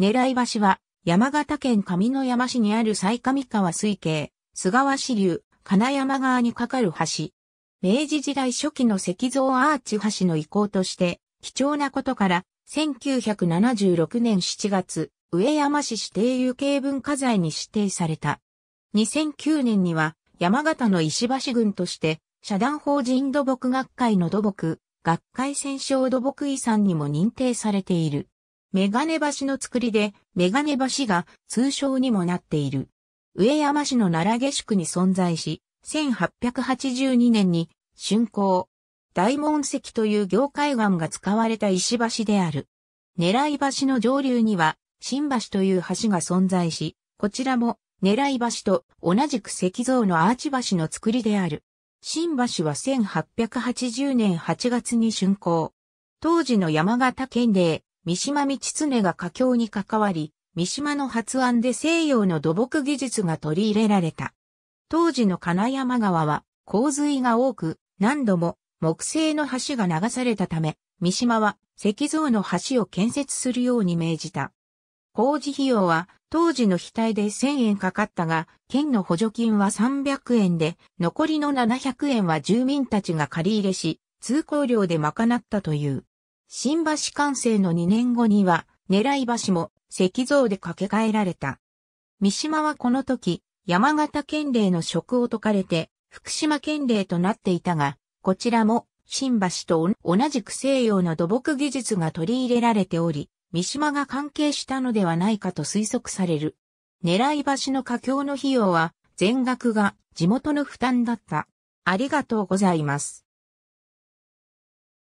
狙い橋は、山形県上山市にある西上川水系、菅川支流、金山川に架かる橋。明治時代初期の石像アーチ橋の遺構として、貴重なことから、1976年7月、上山市指定有形文化財に指定された。2009年には、山形の石橋群として、社団法人土木学会の土木、学会選奨土木遺産にも認定されている。メガネ橋の造りで、メガネ橋が通称にもなっている。上山市の奈良下宿に存在し、1882年に、竣工。大門石という業界岩が使われた石橋である。狙い橋の上流には、新橋という橋が存在し、こちらも、狙い橋と同じく石像のアーチ橋の造りである。新橋は1880年8月に竣工。当時の山形県令、三島道常が佳境に関わり、三島の発案で西洋の土木技術が取り入れられた。当時の金山川は洪水が多く、何度も木製の橋が流されたため、三島は石像の橋を建設するように命じた。工事費用は当時の額で1000円かかったが、県の補助金は300円で、残りの700円は住民たちが借り入れし、通行料で賄ったという。新橋完成の2年後には、狙い橋も石像で架け替えられた。三島はこの時、山形県令の職を解かれて、福島県令となっていたが、こちらも新橋と同じく西洋の土木技術が取り入れられており、三島が関係したのではないかと推測される。狙い橋の架橋の費用は全額が地元の負担だった。ありがとうございます。